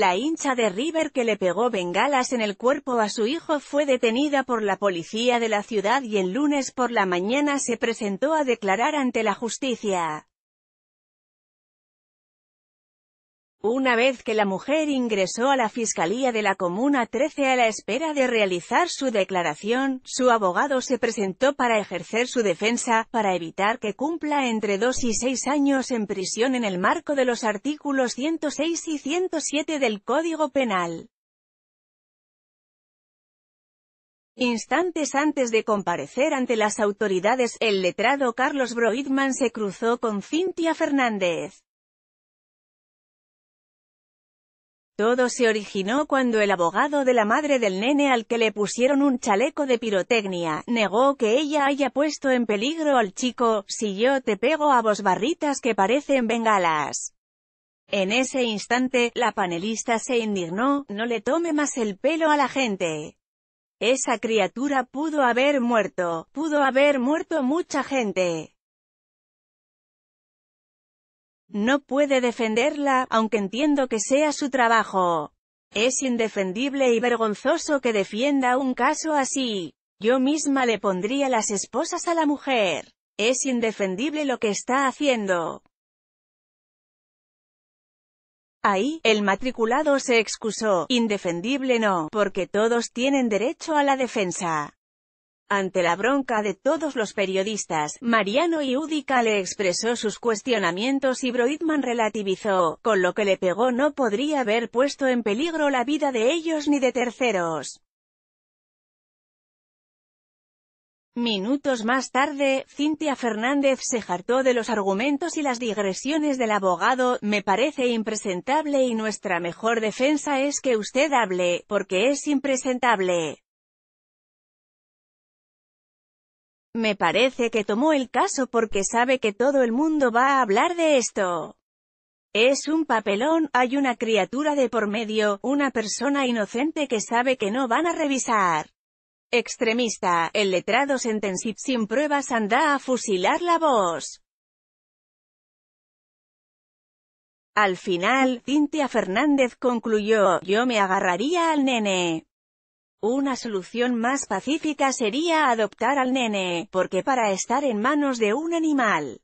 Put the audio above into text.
La hincha de River que le pegó bengalas en el cuerpo a su hijo fue detenida por la policía de la ciudad y el lunes por la mañana se presentó a declarar ante la justicia. Una vez que la mujer ingresó a la Fiscalía de la Comuna 13 a la espera de realizar su declaración, su abogado se presentó para ejercer su defensa, para evitar que cumpla entre dos y seis años en prisión en el marco de los artículos 106 y 107 del Código Penal. Instantes antes de comparecer ante las autoridades, el letrado Carlos Broidman se cruzó con Cintia Fernández. Todo se originó cuando el abogado de la madre del nene al que le pusieron un chaleco de pirotecnia, negó que ella haya puesto en peligro al chico, si yo te pego a vos barritas que parecen bengalas. En ese instante, la panelista se indignó, no le tome más el pelo a la gente. Esa criatura pudo haber muerto, pudo haber muerto mucha gente. No puede defenderla, aunque entiendo que sea su trabajo. Es indefendible y vergonzoso que defienda un caso así. Yo misma le pondría las esposas a la mujer. Es indefendible lo que está haciendo. Ahí, el matriculado se excusó, indefendible no, porque todos tienen derecho a la defensa. Ante la bronca de todos los periodistas, Mariano y Udica le expresó sus cuestionamientos y Broidman relativizó, con lo que le pegó no podría haber puesto en peligro la vida de ellos ni de terceros. Minutos más tarde, Cintia Fernández se hartó de los argumentos y las digresiones del abogado, me parece impresentable y nuestra mejor defensa es que usted hable, porque es impresentable. Me parece que tomó el caso porque sabe que todo el mundo va a hablar de esto. Es un papelón, hay una criatura de por medio, una persona inocente que sabe que no van a revisar. Extremista, el letrado sentenció sin pruebas anda a fusilar la voz. Al final, Cintia Fernández concluyó, yo me agarraría al nene. Una solución más pacífica sería adoptar al nene, porque para estar en manos de un animal